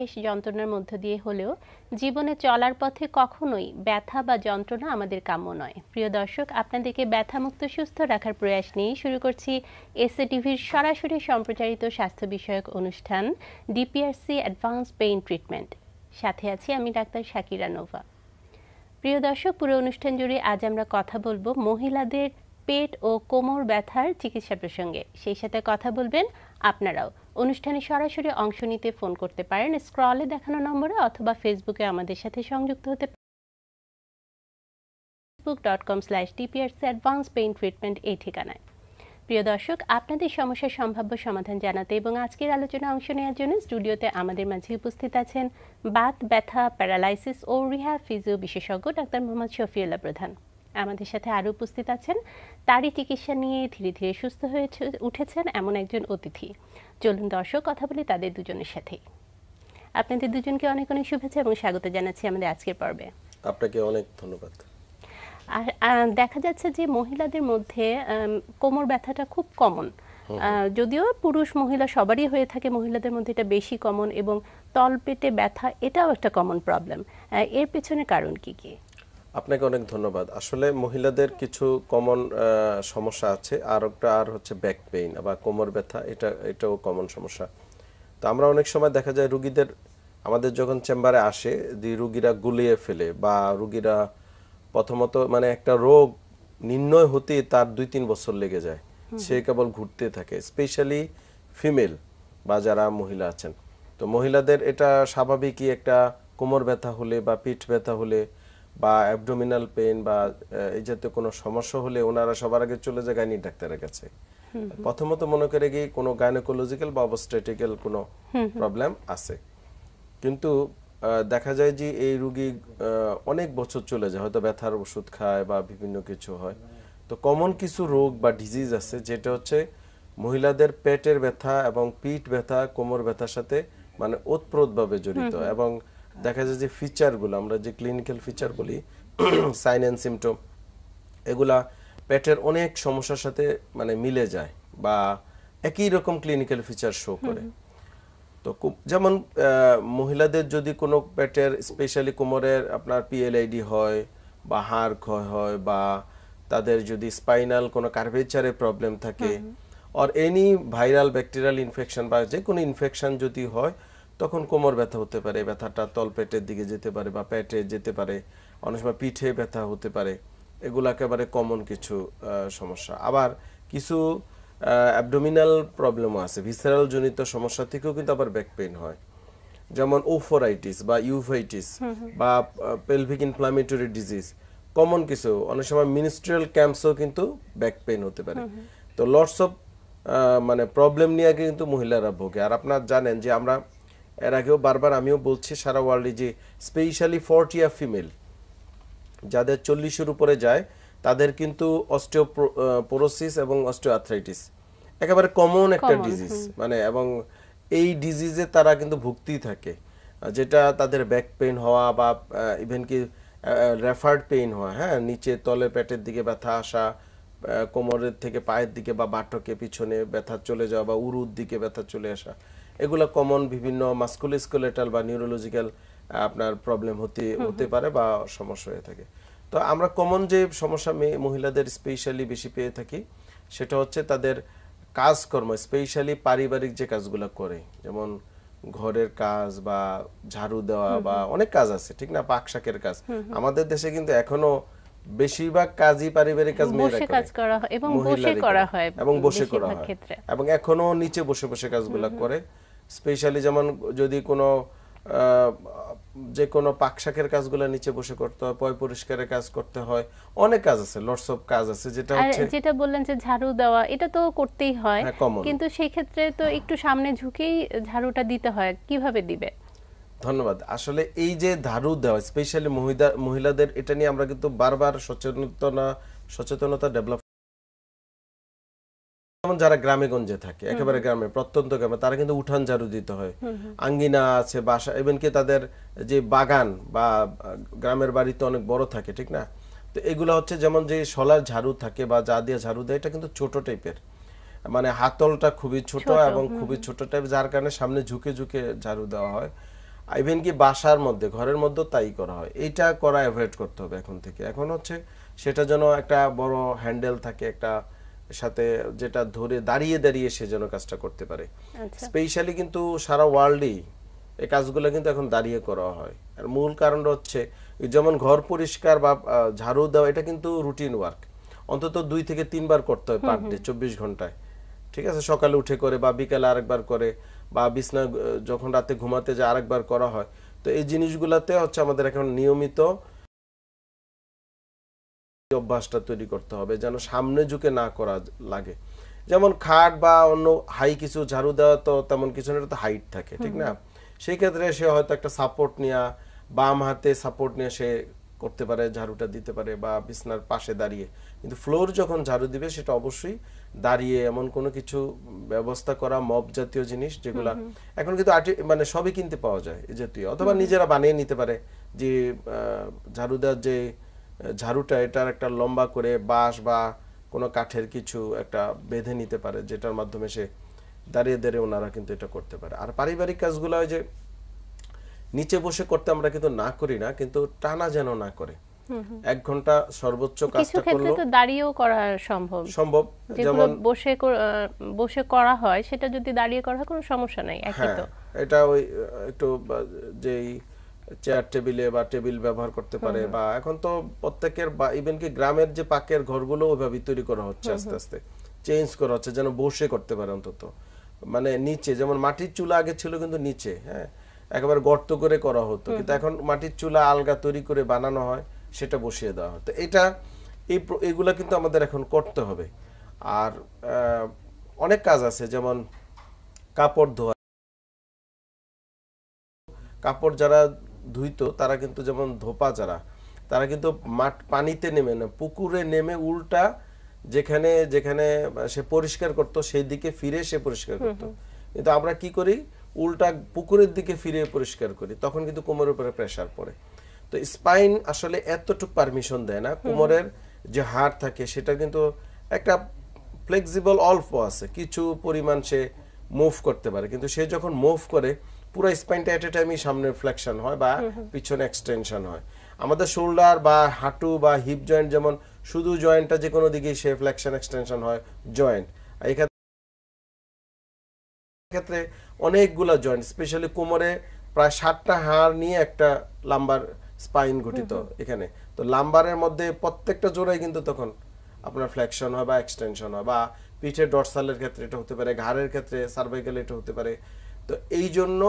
বেশ যন্ত্রণার মধ্য দিয়ে হলেও জীবনে চলার পথে কখনোই ব্যথা বা যন্ত্রণা আমাদের কাম্য নয় প্রিয় দর্শক আপনাদেরকে ব্যথামুক্ত সুস্থ রাখার প্রয়াস নিয়ে শুরু করছি এসএ টিভির সরাসরি সম্প্রচারিত স্বাস্থ্য বিষয়ক অনুষ্ঠান ডিপিআরসি অ্যাডভান্স পেইন ট্রিটমেন্ট সাথে আছি আমি ডাক্তার শাকিরা নোভা প্রিয় দর্শক পুরো অনুষ্ঠান জুড়ে আজ আমরা কথা বলবো মহিলাদের পেট ও কোমর ব্যথার চিকিৎসা প্রসঙ্গে সেই সাথে কথা বলবেন আপনারাও অনুষ্ঠানে সরাসরি অংশ নিতে ফোন করতে পারেন স্ক্রলে দেখানো নম্বরে অথবা ফেসবুকে আমাদের সাথে সংযুক্ত হতে Facebook dot com slash DPRC advance pain treatment এই ঠিকানায় প্রিয় দর্শক আপনাদের সমস্যার সম্ভাব্য সমাধান জানাতে এবং আজকের আলোচনা অংশ নেওয়ার জন্য স্টুডিওতে আমাদের মাঝে উপস্থিত আছেন বাত ব্যথা প্যারালাইসিস ও রিহা ফিজিও বিশেষজ্ঞ ডাক্তার মোহাম্মদ শফিউল্লাহ প্রধান আমাদের সাথে আরও উপস্থিত আছেন তারই চিকিৎসা নিয়ে ধীরে ধীরে সুস্থ হয়ে উঠেছেন এমন একজন অতিথি চলুন দর্শক কথা বলি তাদের দুজনের সাথেই আপনাদের দুজনকে অনেক অনেক শুভেচ্ছা এবং স্বাগত জানাচ্ছি আমাদের আজকের পর্বে আপনাকে অনেক ধন্যবাদ আর দেখা যাচ্ছে যে মহিলাদের মধ্যে কোমর ব্যথাটা খুব কমন যদিও পুরুষ মহিলা সবারই হয়ে থাকে মহিলাদের মধ্যে এটা বেশি কমন এবং তলপেটে ব্যথা এটাও একটা কমন প্রবলেম এর পেছনে কারণ কি কি আপনাকে অনেক ধন্যবাদ আসলে মহিলাদের কিছু কমন সমস্যা আছে আর একটা আর হচ্ছে ব্যাক পেইন বা কোমর ব্যথা এটা এটাও কমন সমস্যা তো আমরা অনেক সময় দেখা যায় রুগীদের আমাদের যখন চেম্বারে আসে দি রুগীরা গুলিয়ে ফেলে বা রুগীরা প্রথমত মানে একটা রোগ নির্ণয় হতে তার দুই তিন বছর লেগে যায় সে কেবল ঘুরতে থাকে স্পেশালি ফিমেল বা যারা মহিলা আছেন তো মহিলাদের এটা স্বাভাবিকই একটা কোমর ব্যথা হলে বা পিঠ ব্যথা হলে বা অ্যাবডোমিনাল পেন বা এই জাতীয় কোনো সমস্যা হলে ওনারা সবার আগে চলে যায় গাইনি ডাক্তারের কাছে প্রথমত মনে করে গিয়ে কোনো গাইনোকোলজিক্যাল বা অবস্টেটিক্যাল কোনো প্রবলেম আছে কিন্তু দেখা যায় যে এই রুগী অনেক বছর চলে যায় হয়তো ব্যথার ওষুধ খায় বা বিভিন্ন কিছু হয় তো কমন কিছু রোগ বা ডিজিজ আছে যেটা হচ্ছে মহিলাদের পেটের ব্যথা এবং পিঠ ব্যথা কোমর ব্যথার সাথে মানে ওতপ্রোতভাবে জড়িত এবং দেখা যায় যে ফিচারগুলো আমরা যে ক্লিনিক্যাল ফিচার বলি সাইন অ্যান্ড সিমটম এগুলা পেটের অনেক সমস্যার সাথে মানে মিলে যায় বা একই রকম ক্লিনিক্যাল ফিচার শো করে তো যেমন মহিলাদের যদি কোনো পেটের স্পেশালি কোমরের আপনার পিএলআইডি হয় বা হাড় ক্ষয় হয় বা তাদের যদি স্পাইনাল কোনো কার্ভেচারের প্রবলেম থাকে or any viral bacterial infection বা যে কোনো ইনফেকশন যদি হয় তখন কোমর ব্যথা হতে পারে ব্যথাটা তলপেটের দিকে যেতে পারে বা পেটে যেতে পারে অনেক সময় পিঠে ব্যথা হতে পারে এগুলো একেবারে কমন কিছু সমস্যা আবার কিছু অ্যাবডোমিনাল প্রবলেমও আছে ভিসারাল জনিত সমস্যা থেকেও কিন্তু আবার ব্যাক পেইন হয় যেমন ওফোরাইটিস বা ইউভাইটিস বা পেলভিক ইনফ্লামেটরি ডিজিজ কমন কিছু অনেক সময় মিনিস্ট্রিয়াল ক্যাম্পসও কিন্তু ব্যাক পেইন হতে পারে তো লটস অফ মানে প্রবলেম নিয়ে কিন্তু মহিলারা ভোগে আর আপনার জানেন যে আমরা এর আগেও বারবার আমিও বলছি সারা ওয়ার্ল্ডে যে স্পেশালি ফর্টিয়া ফিমেল যাদের চল্লিশের উপরে যায় তাদের কিন্তু অস্টিও পোরোসিস এবং অস্টিওআর্থ্রাইটিস একেবারে কমন একটা ডিজিজ মানে এবং এই ডিজিজে তারা কিন্তু ভুগতেই থাকে যেটা তাদের ব্যাক পেইন হওয়া বা ইভেন কি রেফার্ড পেইন হওয়া হ্যাঁ নিচে তলে পেটের দিকে ব্যথা আসা কোমরের থেকে পায়ের দিকে বা বাটকে পিছনে ব্যথা চলে যাওয়া বা উরুর দিকে ব্যথা চলে আসা এগুলো কমন বিভিন্ন মাস্কুলিস্কোলেটাল বা নিউরোলজিক্যাল আপনার প্রবলেম হতে হতে পারে বা সমস্যা হয়ে থাকে তো আমরা কমন যে সমস্যা মেয়ে মহিলাদের স্পেশালি বেশি পেয়ে থাকি সেটা হচ্ছে তাদের কাজকর্ম স্পেশালি পারিবারিক যে কাজগুলো করে যেমন ঘরের কাজ বা ঝাড়ু দেওয়া বা অনেক কাজ আছে ঠিক না পাকশাকের কাজ আমাদের দেশে কিন্তু এখনো বেশিরভাগ কাজই পারিবারিক কাজ মেয়েরা কাজ করা হয় এবং বসে করা হয় এবং বসে করা হয় এবং এখনো নিচে বসে বসে কাজগুলো করে স্পেশালি যেমন যদি কোনো যে কোনো পাকশাকের কাজগুলো নিচে বসে করতে হয় পয় পরিষ্কারের কাজ করতে হয় অনেক কাজ আছে লটস অফ কাজ আছে যেটা হচ্ছে যেটা বললেন যে ঝাড়ু দেওয়া এটা তো করতেই হয় হ্যাঁ, কিন্তু সেই ক্ষেত্রে তো হ্যাঁ। একটু সামনে ঝুঁকেই ঝাড়ুটা দিতে হয় কিভাবে দিবে ধন্যবাদ আসলে এই যে ধারু দেওয়া স্পেশালি মহিলা মহিলাদের এটা নিয়ে আমরা কিন্তু বারবার সচেতনতা সচেতনতা ডেভেলপ যেমন যারা গ্রামে গঞ্জে থাকে একেবারে গ্রামে প্রত্যন্ত গ্রামে তারা কিন্তু উঠান ঝাড়ু দিতে হয় আঙ্গিনা আছে বাসা কি তাদের যে বাগান বা গ্রামের বাড়িতে অনেক বড় থাকে ঠিক না তো এগুলো হচ্ছে যেমন যে শলার ঝাড়ু থাকে বা যা দিয়ে ঝাড়ু দেয় এটা কিন্তু ছোট টাইপের মানে হাতলটা খুবই ছোট এবং খুবই ছোট টাইপ যার কারণে সামনে ঝুঁকে ঝুঁকে ঝাড়ু দেওয়া হয় ইভেন কি বাসার মধ্যে ঘরের মধ্যে তাই করা হয় এটা করা অ্যাভয়েড করতে হবে এখন থেকে এখন হচ্ছে সেটা যেন একটা বড় হ্যান্ডেল থাকে একটা সাথে যেটা ধরে দাঁড়িয়ে দাঁড়িয়ে সে যেন কাজটা করতে পারে স্পেশালি আচ্ছা। কিন্তু সারা ওয়ার্ল্ডেই এই কাজগুলো কিন্তু এখন দাঁড়িয়ে করা হয় আর মূল কারণ হচ্ছে যেমন ঘর পরিষ্কার বা ঝাড়ু দেওয়া এটা কিন্তু রুটিন ওয়ার্ক অন্তত দুই থেকে তিনবার করতে হয় পার ডে চব্বিশ ঘন্টায় ঠিক আছে সকালে উঠে করে বা বিকালে আরেকবার করে বা বিছনা যখন রাতে ঘুমাতে যায় আরেকবার করা হয় তো এই জিনিসগুলোতে হচ্ছে আমাদের এখন নিয়মিত অভ্যাসটা তৈরি করতে হবে যেন সামনে ঝুঁকে না করা লাগে যেমন খাট বা অন্য হাই কিছু ঝাড়ু দেওয়া তো তেমন কিছু না তো হাইট থাকে ঠিক না সেই ক্ষেত্রে সে হয়তো একটা সাপোর্ট নেওয়া বাম হাতে সাপোর্ট নিয়ে সে করতে পারে ঝাড়ুটা দিতে পারে বা বিছনার পাশে দাঁড়িয়ে কিন্তু ফ্লোর যখন ঝাড়ু দিবে সেটা অবশ্যই দাঁড়িয়ে এমন কোনো কিছু ব্যবস্থা করা মব জাতীয় জিনিস যেগুলা এখন কিন্তু মানে সবই কিনতে পাওয়া যায় এই জাতীয় অথবা নিজেরা বানিয়ে নিতে পারে যে ঝাড়ুদার যে ঝাড়ুটা এটার একটা লম্বা করে বাঁশ বা কোনো কাঠের কিছু একটা বেঁধে নিতে পারে যেটার মাধ্যমে সে দাঁড়িয়ে দাঁড়িয়ে ওনারা কিন্তু এটা করতে পারে আর পারিবারিক কাজগুলো যে নিচে বসে করতে আমরা কিন্তু না করি না কিন্তু টানা যেন না করে এক ঘন্টা সর্বোচ্চ কাজটা করলো কিছু ক্ষেত্রে তো দাঁড়িয়েও করা সম্ভব সম্ভব যেমন বসে বসে করা হয় সেটা যদি দাঁড়িয়ে করা কোনো সমস্যা নাই একই হ্যাঁ, তো এটা ওই একটু যেই চেয়ার টেবিলে বা টেবিল ব্যবহার করতে পারে বা এখন তো প্রত্যেকের বা ইভেন কি গ্রামের যে পাকের ঘরগুলো ওইভাবে তৈরি করা হচ্ছে আস্তে আস্তে চেঞ্জ করা হচ্ছে যেন বসে করতে পারে অন্তত মানে নিচে যেমন মাটির চুলা আগে ছিল কিন্তু নিচে হ্যাঁ একেবারে গর্ত করে করা হতো কিন্তু এখন মাটির চুলা আলগা তৈরি করে বানানো হয় সেটা বসিয়ে দেওয়া হয় তো এটা এই এগুলো কিন্তু আমাদের এখন করতে হবে আর অনেক কাজ আছে যেমন কাপড় ধোয়া কাপড় যারা ধুইত তারা কিন্তু যেমন ধোপা যারা তারা কিন্তু মাঠ পানিতে নেমে না পুকুরে নেমে উল্টা যেখানে যেখানে সে পরিষ্কার করত সেই দিকে ফিরে সে পরিষ্কার করত কিন্তু আমরা কি করি উল্টা পুকুরের দিকে ফিরে পরিষ্কার করি তখন কিন্তু কোমরের উপরে প্রেশার পড়ে তো স্পাইন আসলে এতটুকু পারমিশন দেয় না কোমরের যে হাড় থাকে সেটা কিন্তু একটা ফ্লেক্সিবল অল্প আছে কিছু পরিমাণ সে মুভ করতে পারে কিন্তু সে যখন মুভ করে পুরো স্পাইনটা এট এ টাইমই সামনে ফ্লেকশন হয় বা পিছনে এক্সটেনশন হয় আমাদের শোল্ডার বা হাঁটু বা হিপ জয়েন্ট যেমন শুধু জয়েন্টটা যে কোনো দিকেই সে ফ্লেকশন এক্সটেনশন হয় জয়েন্ট ক্ষেত্রে অনেকগুলো জয়েন্ট স্পেশালি কোমরে প্রায় ষাটটা হাড় নিয়ে একটা লাম্বার স্পাইন গঠিত এখানে তো লাম্বারের মধ্যে প্রত্যেকটা জোড়াই কিন্তু তখন আপনার ফ্ল্যাকশন হয় বা এক্সটেনশন হয় বা পিঠের ডরসালের ক্ষেত্রে এটা হতে পারে ঘাড়ের ক্ষেত্রে সার্ভাইকাল এটা হতে পারে তো এই জন্য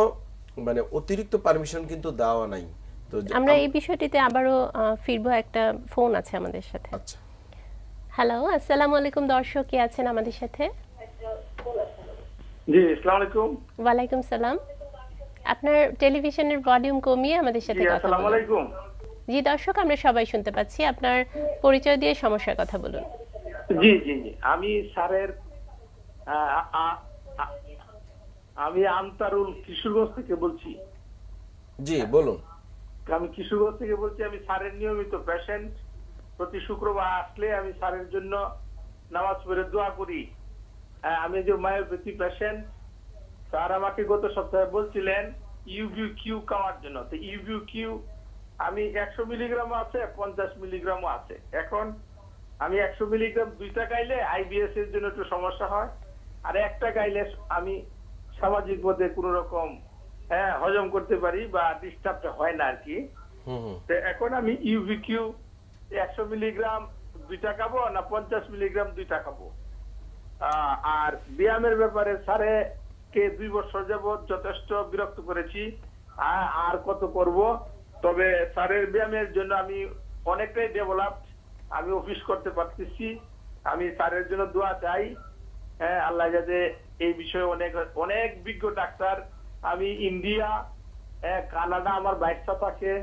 মানে অতিরিক্ত পারমিশন কিন্তু দেওয়া নাই তো আমরা এই বিষয়টিতে আবারও ফিরব একটা ফোন আছে আমাদের সাথে আচ্ছা হ্যালো আসসালামু আলাইকুম দর্শক কে আছেন আমাদের সাথে জি আসসালামু আলাইকুম ওয়া আলাইকুম সালাম আপনার টেলিভিশনের ভলিউম কমিয়ে আমাদের সাথে কথা বলুন আসসালামু আলাইকুম জি দর্শক আমরা সবাই শুনতে পাচ্ছি আপনার পরিচয় দিয়ে সমস্যার কথা বলুন জি জি জি আমি স্যারের আমি আমতারুল কিশোরগঞ্জ থেকে বলছি জি বলুন আমি কিশোরগঞ্জ থেকে বলছি আমি স্যারের নিয়মিত পেশেন্ট প্রতি শুক্রবার আসলে আমি স্যারের জন্য নামাজ পড়ে দোয়া করি আমি যে মায়ের প্রতি পেশেন্ট স্যার আমাকে গত সপ্তাহে বলছিলেন ইউভিউ e কিউ খাওয়ার জন্য তো ইউভিউ e কিউ আমি একশো মিলিগ্রাম আছে পঞ্চাশ মিলিগ্রামও আছে এখন আমি একশো মিলিগ্রাম দুইটা গাইলে আইবিএস এর জন্য একটু সমস্যা হয় আর একটা গাইলে আমি সামাজিক মধ্যে কোন রকম হ্যাঁ হজম করতে পারি বা ডিস্টার্বটা হয় না আর কি তো এখন আমি ইউভি e কিউ একশো মিলিগ্রাম দুইটা খাবো না পঞ্চাশ মিলিগ্রাম দুইটা খাবো আর ব্যায়ামের ব্যাপারে সাড়ে কে দুই বছর যাবৎ যথেষ্ট বিরক্ত করেছি হ্যাঁ, আর কত করব তবে স্যারের ব্যায়ামের জন্য আমি অনেকটাই ডেভেলপ আমি অফিস করতে পারতেছি আমি স্যারের জন্য দোয়া চাই হ্যাঁ আল্লাহ যাতে এই বিষয়ে অনেক অনেক বিজ্ঞ ডাক্তার আমি ইন্ডিয়া হ্যাঁ, কানাডা আমার বাইশা থাকে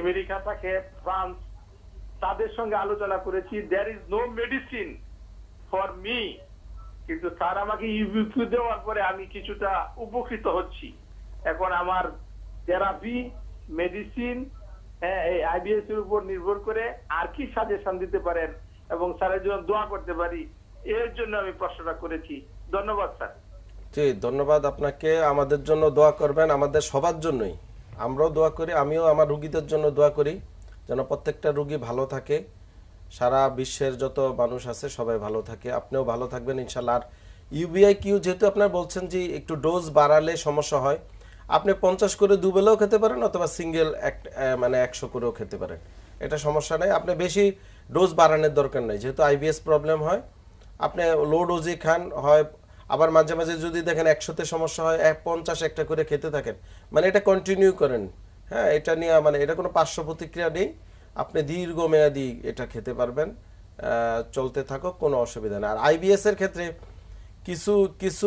আমেরিকা থাকে ফ্রান্স তাদের সঙ্গে আলোচনা করেছি there is no medicine for me কিন্তু স্যার আমাকে ইউবিকিউ দেওয়ার পরে আমি কিছুটা উপকৃত হচ্ছি এখন আমার থেরাপি হ্যাঁ, মেডিসিন এই আইবিএস এর উপর নির্ভর করে আর কি সাজেশন দিতে পারেন এবং স্যারের জন্য দোয়া করতে পারি এর জন্য আমি প্রশ্নটা করেছি ধন্যবাদ স্যার জি ধন্যবাদ আপনাকে আমাদের জন্য দোয়া করবেন আমাদের সবার জন্যই আমরাও দোয়া করি আমিও আমার রুগীদের জন্য দোয়া করি যেন প্রত্যেকটা রুগী ভালো থাকে সারা বিশ্বের যত মানুষ আছে সবাই ভালো থাকে আপনিও ভালো থাকবেন ইনশাল্লাহ আর ইউবিআই কিউ যেহেতু আপনার বলছেন যে একটু ডোজ বাড়ালে সমস্যা হয় আপনি পঞ্চাশ করে দুবেলাও খেতে পারেন অথবা সিঙ্গেল এক মানে একশো করেও খেতে পারেন এটা সমস্যা নেই আপনি বেশি ডোজ বাড়ানোর দরকার নেই যেহেতু আইবিএস প্রবলেম হয় আপনি লো ডোজে খান হয় আবার মাঝে মাঝে যদি দেখেন একশোতে সমস্যা হয় এক পঞ্চাশ একটা করে খেতে থাকেন মানে এটা কন্টিনিউ করেন হ্যাঁ এটা নিয়ে মানে এটা কোনো পার্শ্ব প্রতিক্রিয়া নেই আপনি দীর্ঘমেয়াদি এটা খেতে পারবেন চলতে থাকুক কোনো অসুবিধা নেই আর এর ক্ষেত্রে কিছু কিছু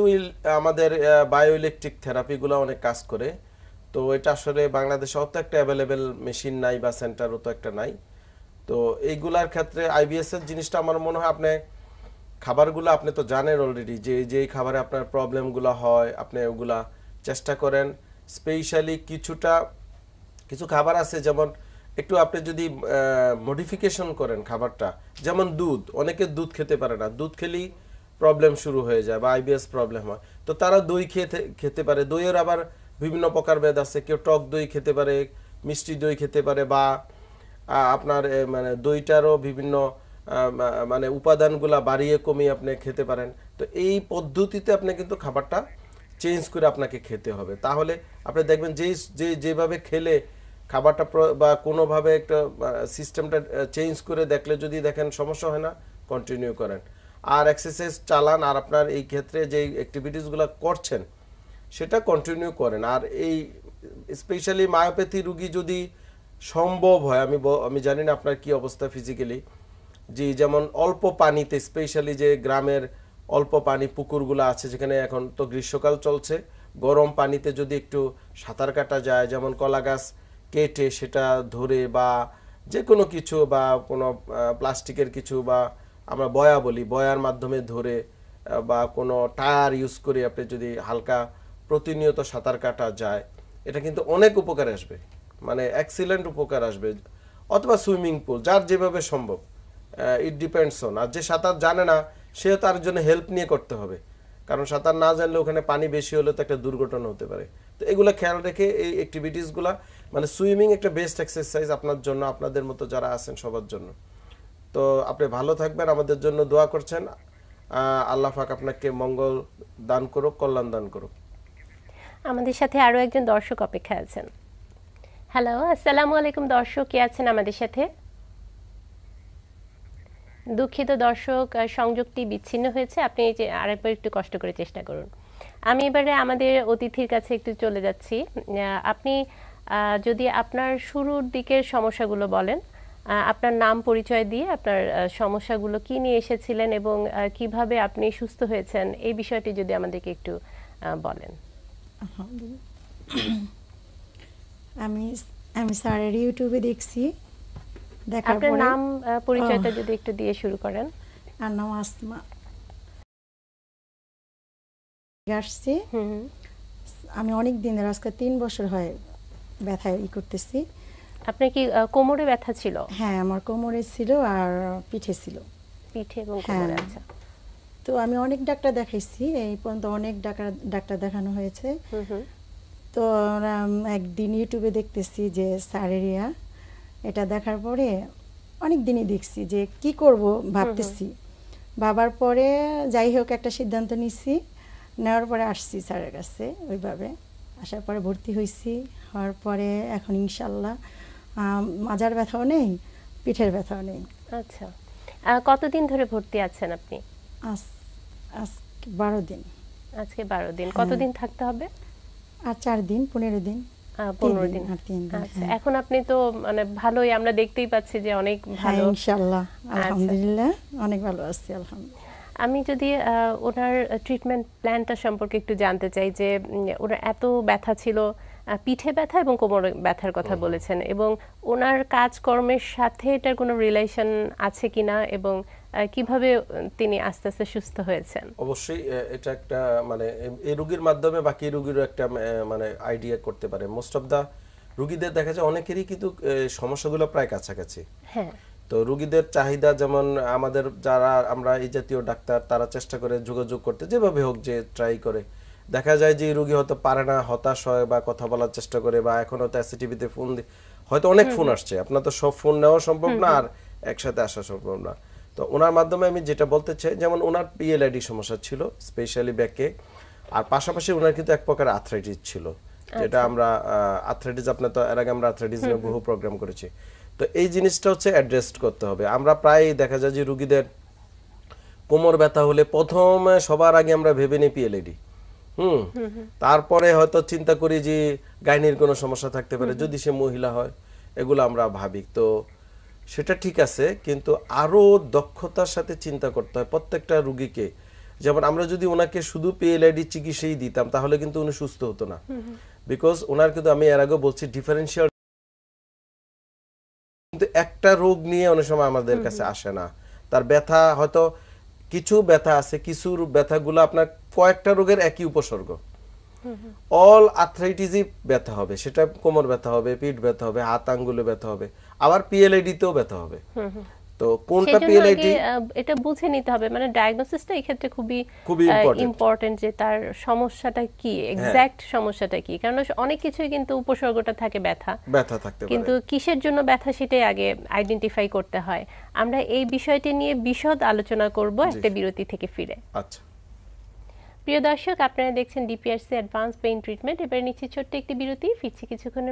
আমাদের বায়োইলেকট্রিক থেরাপিগুলো অনেক কাজ করে তো এটা আসলে বাংলাদেশে অত একটা অ্যাভেলেবেল মেশিন নাই বা সেন্টারও তো একটা নাই তো এইগুলার ক্ষেত্রে এর জিনিসটা আমার মনে হয় আপনি খাবারগুলো আপনি তো জানেন অলরেডি যে যেই খাবারে আপনার প্রবলেমগুলো হয় আপনি ওগুলা চেষ্টা করেন স্পেশালি কিছুটা কিছু খাবার আছে যেমন একটু আপনি যদি মডিফিকেশন করেন খাবারটা যেমন দুধ অনেকে দুধ খেতে পারে না দুধ খেলেই প্রবলেম শুরু হয়ে যায় বা আইবিএস প্রবলেম হয় তো তারা দই খেতে খেতে পারে দইয়ের আবার বিভিন্ন প্রকার ভেদ আছে কেউ টক দই খেতে পারে মিষ্টি দই খেতে পারে বা আপনার মানে দইটারও বিভিন্ন মানে উপাদানগুলা বাড়িয়ে কমিয়ে আপনি খেতে পারেন তো এই পদ্ধতিতে আপনি কিন্তু খাবারটা চেঞ্জ করে আপনাকে খেতে হবে তাহলে আপনি দেখবেন যেই যে যেভাবে খেলে খাবারটা বা কোনোভাবে একটা সিস্টেমটা চেঞ্জ করে দেখলে যদি দেখেন সমস্যা হয় না কন্টিনিউ করেন আর এক্সারসাইজ চালান আর আপনার এই ক্ষেত্রে যেই অ্যাক্টিভিটিসগুলো করছেন সেটা কন্টিনিউ করেন আর এই স্পেশালি মায়োপ্যাথি রুগী যদি সম্ভব হয় আমি আমি জানি না আপনার কি অবস্থা ফিজিক্যালি যে যেমন অল্প পানিতে স্পেশালি যে গ্রামের অল্প পানি পুকুরগুলো আছে যেখানে এখন তো গ্রীষ্মকাল চলছে গরম পানিতে যদি একটু সাঁতার কাটা যায় যেমন কলা গাছ কেটে সেটা ধরে বা যে কোনো কিছু বা কোনো প্লাস্টিকের কিছু বা আমরা বয়া বলি বয়ার মাধ্যমে ধরে বা কোনো টায়ার ইউজ করে আপনি যদি হালকা প্রতিনিয়ত সাঁতার কাটা যায় এটা কিন্তু অনেক উপকার আসবে মানে অ্যাক্সিলেন্ট উপকার আসবে অথবা সুইমিং পুল যার যেভাবে সম্ভব ইট ডিপেন্ডস অন আর যে সাঁতার জানে না সে তার জন্য হেল্প নিয়ে করতে হবে কারণ সাঁতার না জানলে ওখানে পানি বেশি হলে তো একটা দুর্ঘটনা হতে পারে তো এগুলো খেয়াল রেখে এই অ্যাক্টিভিটিসগুলো মানে সুইমিং একটা বেস্ট এক্সারসাইজ আপনার জন্য আপনাদের মতো যারা আছেন সবার জন্য তো আপনি ভালো থাকবেন আমাদের জন্য দোয়া করছেন আল্লাহ ফাক আপনাকে মঙ্গল দান করুক কল্যাণ দান করুক আমাদের সাথে আরও একজন দর্শক অপেক্ষা আছেন হ্যালো আসসালামু আলাইকুম দর্শক কে আছেন আমাদের সাথে দুঃখিত দর্শক সংযোগটি বিচ্ছিন্ন হয়েছে আপনি আরেকবার একটু কষ্ট করে চেষ্টা করুন আমি এবারে আমাদের অতিথির কাছে একটু চলে যাচ্ছি আপনি যদি আপনার শুরুর দিকের সমস্যাগুলো বলেন আপনার নাম পরিচয় দিয়ে আপনার সমস্যাগুলো কি নিয়ে এসেছিলেন এবং কিভাবে আপনি সুস্থ হয়েছেন এই বিষয়টি যদি আমাদেরকে একটু বলেন আমি আমি স্যারের ইউটিউবে দেখছি দেখার পরে নাম পরিচয়টা যদি একটু দিয়ে শুরু করেন আমার নাম আসমা আসছি আমি অনেক দিন আজকে তিন বছর হয় ব্যথা ই করতেছি আপনার কি কোমরে ব্যথা ছিল হ্যাঁ আমার কোমরে ছিল আর পিঠে ছিল পিঠে এবং হ্যাঁ। কোমরে আচ্ছা তো আমি অনেক ডাক্তার দেখাইছি এই পর্যন্ত অনেক ডাক্তার ডাক্তার দেখানো হয়েছে তো একদিন ইউটিউবে দেখতেছি যে সারেরিয়া এটা দেখার পরে অনেক দিনই দেখছি যে কি করব ভাবতেছি ভাবার পরে যাই হোক একটা সিদ্ধান্ত নিছি নেওয়ার পরে আসছি স্যারের কাছে ওইভাবে আসার পরে ভর্তি হয়েছি হওয়ার পরে এখন ইনশাল্লাহ মাজার ব্যথাও নেই পিঠের ব্যথাও নেই আচ্ছা কতদিন ধরে ভর্তি আছেন আপনি আজ বারো দিন আজকে বারো দিন হ্যাঁ। কতদিন থাকতে হবে আর চার দিন পনেরো দিন পনেরো দিন আচ্ছা হ্যাঁ। এখন আপনি তো মানে ভালোই আমরা দেখতেই পাচ্ছি যে অনেক হ্যাঁ, ভালো ইনশাল্লাহ আচ্ছা। আলহামদুলিল্লাহ অনেক ভালো আছি আলহামদুলিল্লাহ আমি যদি ওনার ট্রিটমেন্ট প্ল্যানটা সম্পর্কে একটু জানতে চাই যে ওনার এত ব্যথা ছিল পিঠে ব্যথা এবং কোমর ব্যথার কথা বলেছেন এবং ওনার কাজকর্মের সাথে এটার কোনো রিলেশন আছে কিনা এবং কিভাবে তিনি আস্তে আস্তে সুস্থ হয়েছেন অবশ্যই এটা একটা মানে এই রোগীর মাধ্যমে বাকি রোগীরও একটা মানে আইডিয়া করতে পারে মোস্ট অফ দা রোগীদের দেখা যায় অনেকেরই কিন্তু সমস্যাগুলো প্রায় কাছাকাছি হ্যাঁ তো রুগীদের চাহিদা যেমন আমাদের যারা আমরা এই জাতীয় ডাক্তার তারা চেষ্টা করে যোগাযোগ করতে যেভাবে হোক যে ট্রাই করে দেখা যায় যে রুগী হয়তো পারে না হতাশ হয় বা কথা বলার চেষ্টা করে বা এখন হয়তো এসিটিভিতে ফোন হয়তো অনেক ফোন আসছে আপনার তো সব ফোন নেওয়া সম্ভব না আর একসাথে আসা সম্ভব না তো ওনার মাধ্যমে আমি যেটা বলতে চাই যেমন ওনার পিএলআইডি সমস্যা ছিল স্পেশালি ব্যাকে আর পাশাপাশি ওনার কিন্তু এক প্রকার আথরাইটিস ছিল যেটা আচ্ছা। আমরা আথরাইটিস আপনার তো এর আগে আমরা আথরাইটিস নিয়ে বহু প্রোগ্রাম করেছি তো এই জিনিসটা হচ্ছে অ্যাড্রেস্ট করতে হবে আমরা প্রায় দেখা যায় যে রুগীদের কোমর ব্যথা হলে প্রথম সবার আগে আমরা ভেবে নিই পিএলএডি হুম তারপরে হয়তো চিন্তা করি যে গাইনির কোনো সমস্যা থাকতে পারে যদি সে মহিলা হয় এগুলো আমরা ভাবি তো সেটা ঠিক আছে কিন্তু আরও দক্ষতার সাথে চিন্তা করতে হয় প্রত্যেকটা রুগীকে যেমন আমরা যদি ওনাকে শুধু পিএলআইডি চিকিৎসাই দিতাম তাহলে কিন্তু উনি সুস্থ হতো না বিকজ ওনার কিন্তু আমি এর আগে বলছি ডিফারেন্সিয়াল একটা রোগ নিয়ে অনেক সময় আমাদের কাছে আসে না তার ব্যথা হয়তো কিছু ব্যথা আছে কিছু ব্যথাগুলো আপনার কয়েকটা রোগের একই উপসর্গ অল আর্থ্রাইটিসই ব্যথা হবে সেটা কোমর ব্যথা হবে পিঠ ব্যথা হবে হাত আঙ্গুলে ব্যথা হবে আবার পিএলএডিতেও ব্যথা হবে তো কোনটা পিএলআইডি এটা বুঝে নিতে হবে মানে ডায়াগনোসিসটা এই ক্ষেত্রে খুবই খুবই ইম্পর্টেন্ট যে তার সমস্যাটা কি এক্স্যাক্ট সমস্যাটা কি কারণ অনেক কিছুই কিন্তু উপসর্গটা থাকে ব্যথা ব্যথা থাকতে পারে কিন্তু কিসের জন্য ব্যথা সেটাই আগে আইডেন্টিফাই করতে হয় আমরা এই বিষয়টি নিয়ে বিশদ আলোচনা করব একটা বিরতি থেকে ফিরে আচ্ছা প্রিয় দর্শক আপনারা দেখছেন ডিপিআরসি অ্যাডভান্স পেইন ট্রিটমেন্ট এবার নিচ্ছি ছোট্ট একটি বিরতি ফিরছি কিছুক্ষণের